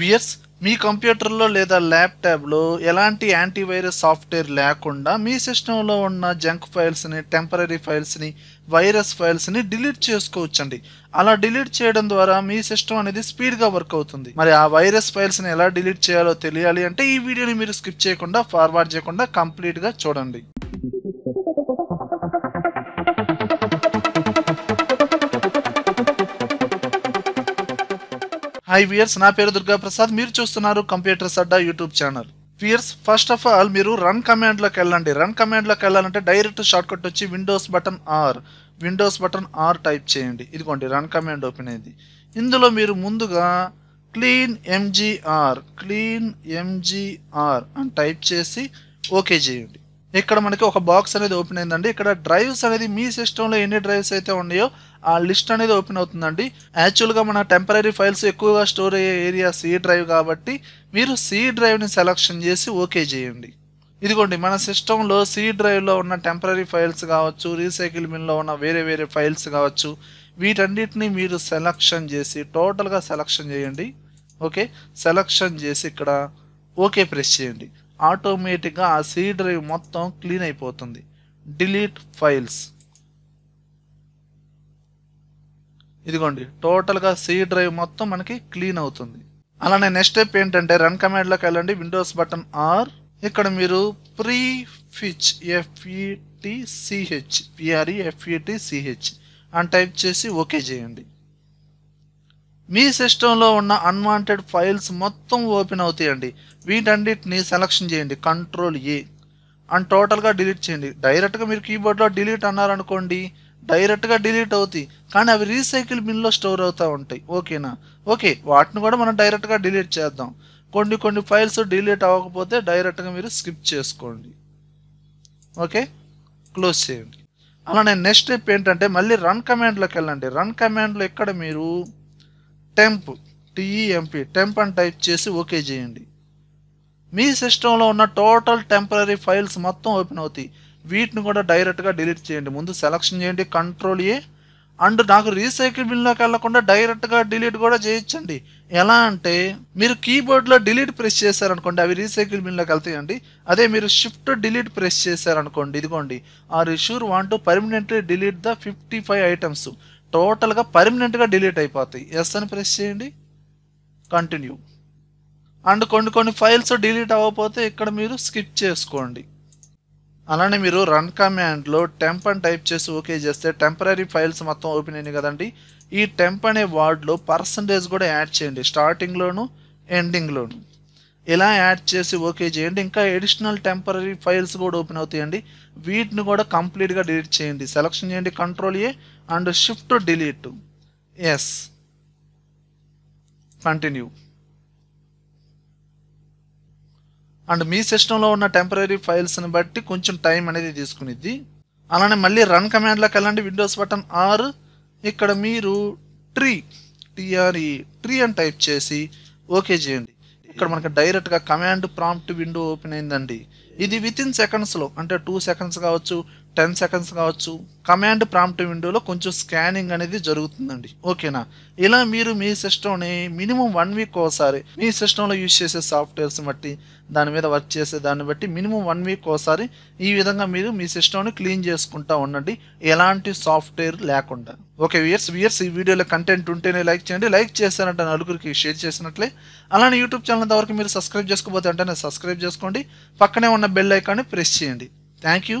weirs మీ కంప్యూటర్లో లేదా ల్యాప్టాప్లో ఎలాంటి యాంటీవైరస్ సాఫ్ట్వేర్ లేకుండా మీ సిస్టంలో ఉన్న జంక్ ఫైల్స్ని టెంపరీ ఫైల్స్ని వైరస్ ఫైల్స్ని డిలీట్ చేసుకోవచ్చండి అలా డిలీట్ చేయడం ద్వారా మీ సిస్టమ్ అనేది స్పీడ్గా వర్క్ అవుతుంది మరి ఆ వైరస్ ఫైల్స్ని ఎలా డిలీట్ చేయాలో తెలియాలి అంటే ఈ వీడియోని మీరు స్కిప్ చేయకుండా ఫార్వర్డ్ చేయకుండా కంప్లీట్గా చూడండి హై వియర్స్ నా పేరు దుర్గా ప్రసాద్ మీరు చూస్తున్నారు computers Adda YouTube channel viewers first of all మీరు రన్ కమాండ్లోకి వెళ్ళండి రన్ కమాండ్లోకి వెళ్ళాలంటే డైరెక్ట్ షార్ట్ కట్ వచ్చి Windows button R Windows button R type చేయండి ఇదిగోండి రన్ కమాండ్ ఓపెన్ అయింది ఇందులో మీరు ముందుగా క్లీన్ ఎంజీఆర్ క్లీన్ ఎంజీఆర్ అని టైప్ చేసి ఓకే చేయండి ఇక్కడ మనకి ఒక బాక్స్ అనేది ఓపెన్ అయిందండి ఇక్కడ డ్రైవ్స్ అనేది మీ సిస్టంలో ఎన్ని డ్రైవ్స్ అయితే ఉన్నాయో ఆ లిస్ట్ అనేది ఓపెన్ అవుతుందండి యాక్చువల్గా మన టెంపరీ ఫైల్స్ ఎక్కువగా స్టోర్ అయ్యే ఏరియా సి డ్రైవ్ కాబట్టి మీరు సి డ్రైవ్ని సెలక్షన్ చేసి ఓకే చేయండి ఇదిగోండి మన సిస్టంలో సి డ్రైవ్లో ఉన్న టెంపరీ ఫైల్స్ కావచ్చు రీసైకిల్ బిన్లో ఉన్న వేరే వేరే ఫైల్స్ కావచ్చు వీటన్నిటిని మీరు సెలక్షన్ చేసి టోటల్గా సెలక్షన్ చేయండి ఓకే సెలక్షన్ చేసి ఇక్కడ ఓకే ప్రెస్ చేయండి ఆటోమేటిక్గా ఆ సి డ్రైవ్ మొత్తం క్లీన్ అయిపోతుంది డిలీట్ ఫైల్స్ ఇదిగోండి టోటల్గా సి డ్రైవ్ మొత్తం మనకి క్లీన్ అవుతుంది అలానే నెక్స్ట్ స్టెప్ ఏంటంటే రన్ కమాండ్లోకి వెళ్ళండి విండోస్ బటన్ ఆర్ ఇక్కడ మీరు ప్రీ ఫిచ్ ఎఫ్ఈటిసిహెచ్ పిఆర్ఈ ఎఫ్ఈటిసిహెచ్ అని టైప్ చేసి ఓకే చేయండి మీ సిస్టంలో ఉన్న అన్వాంటెడ్ ఫైల్స్ మొత్తం ఓపెన్ అవుతాయండి వీటన్నిటిని సెలక్షన్ చేయండి కంట్రోల్ ఏ అండ్ టోటల్గా డిలీట్ చేయండి డైరెక్ట్గా మీరు కీబోర్డ్లో డిలీట్ అన్నారనుకోండి డైరెక్ట్గా డిలీట్ అవుతాయి కానీ అవి రీసైకిల్ బిన్లో స్టోర్ అవుతూ ఉంటాయి ఓకేనా ఓకే వాటిని కూడా మనం డైరెక్ట్గా డిలీట్ చేద్దాం కొన్ని కొన్ని ఫైల్స్ డిలీట్ అవ్వకపోతే డైరెక్ట్గా మీరు స్కిప్ చేసుకోండి ఓకే క్లోజ్ చేయండి అలానే నెక్స్ట్ స్టెప్ ఏంటంటే మళ్ళీ రన్ కమాండ్లోకి వెళ్ళండి రన్ కమాండ్లో ఎక్కడ మీరు టెంప్ టీఈఎంపి టెంప్ అని టైప్ చేసి ఓకే చేయండి మీ సిస్టంలో ఉన్న టోటల్ టెంపరీ ఫైల్స్ మొత్తం ఓపెన్ అవుతాయి వీటిని కూడా డైరెక్ట్గా డిలీట్ చేయండి ముందు సెలక్షన్ చేయండి కంట్రోల్ ఏ అండ్ నాకు రీసైకిల్ బిల్లోకి వెళ్లకుండా డైరెక్ట్గా డిలీట్ కూడా చేయొచ్చండి ఎలా అంటే మీరు కీబోర్డ్లో డిలీట్ ప్రెస్ చేశారనుకోండి అవి రీసైకిల్ బిల్లోకి వెళ్తాయండి అదే మీరు షిఫ్ట్ డిలీట్ ప్రెస్ చేశారనుకోండి ఇదిగోండి are you sure want to permanently delete the fifty five items టోటల్గా పర్మనెంట్గా డిలీట్ అయిపోతాయి ఎస్ అని ప్రెస్ చేయండి కంటిన్యూ అండ్ కొన్ని కొన్ని ఫైల్స్ డిలీట్ అవ్వకపోతే ఇక్కడ మీరు స్కిప్ చేసుకోండి అలానే మీరు రన్ కమాండ్లో టెంప్ అని టైప్ చేసి ఓకే చేస్తే టెంపరీ ఫైల్స్ మొత్తం ఓపెన్ అయింది కదండి ఈ టెంప్ అనే వార్డ్లో పర్సంటేజ్ కూడా యాడ్ చేయండి స్టార్టింగ్లోను ఎండింగ్లోను ఇలా యాడ్ చేసి ఓకే చేయండి ఇంకా ఎడిషనల్ టెంపరీ ఫైల్స్ కూడా ఓపెన్ అవుతాయండి వీటిని కూడా కంప్లీట్గా డిలీట్ చేయండి సెలక్షన్ చేయండి control A and shift delete yes continue and మీ సిస్టంలో ఉన్న టెంపరీ ఫైల్స్ని బట్టి కొంచెం టైం అనేది తీసుకునిద్ది అలానే మళ్ళీ రన్ కమాండ్లోకి వెళ్ళండి విండోస్ బటన్ ఆర్ ఇక్కడ మీరు ట్రీ టిఆర్ఈ ట్రీ అని టైప్ చేసి ఓకే చేయండి ఇక్కడ మనకి డైరెక్ట్గా కమాండ్ ప్రాంప్ట్ విండో ఓపెన్ అయిందండి ఇది విత్ ఇన్ సెకండ్స్లో అంటే టూ సెకండ్స్ కావచ్చు టెన్ సెకండ్స్ కావచ్చు కమాండ్ ప్రాంప్ట్ విండోలో కొంచెం స్కానింగ్ అనేది జరుగుతుందండి ఓకేనా ఇలా మీరు మీ సిస్టమ్ని మినిమం వన్ వీక్ ఒకసారి మీ సిస్టంలో యూజ్ చేసే సాఫ్ట్వేర్స్ బట్టి దాని మీద వర్క్ చేసే దాన్ని బట్టి మినిమం వన్ వీక్ ఒకసారి ఈ విధంగా మీరు మీ సిస్టమ్ని క్లీన్ చేసుకుంటా ఉండండి ఎలాంటి సాఫ్ట్వేర్ లేకుండా ఓకే వియర్స్ వియర్స్ ఈ వీడియోలో కంటెంట్ ఉంటేనే లైక్ చేయండి లైక్ చేశారంటే నలుగురికి షేర్ చేసినట్లే అలానే యూట్యూబ్ ఛానల్ వరకు మీరు సబ్స్క్రైబ్ చేసుకోబోతే అంటేనే సబ్స్క్రైబ్ చేసుకోండి పక్కనే ఉన్న బెల్ ఐకాన్ని ప్రెస్ చేయండి థ్యాంక్ యూ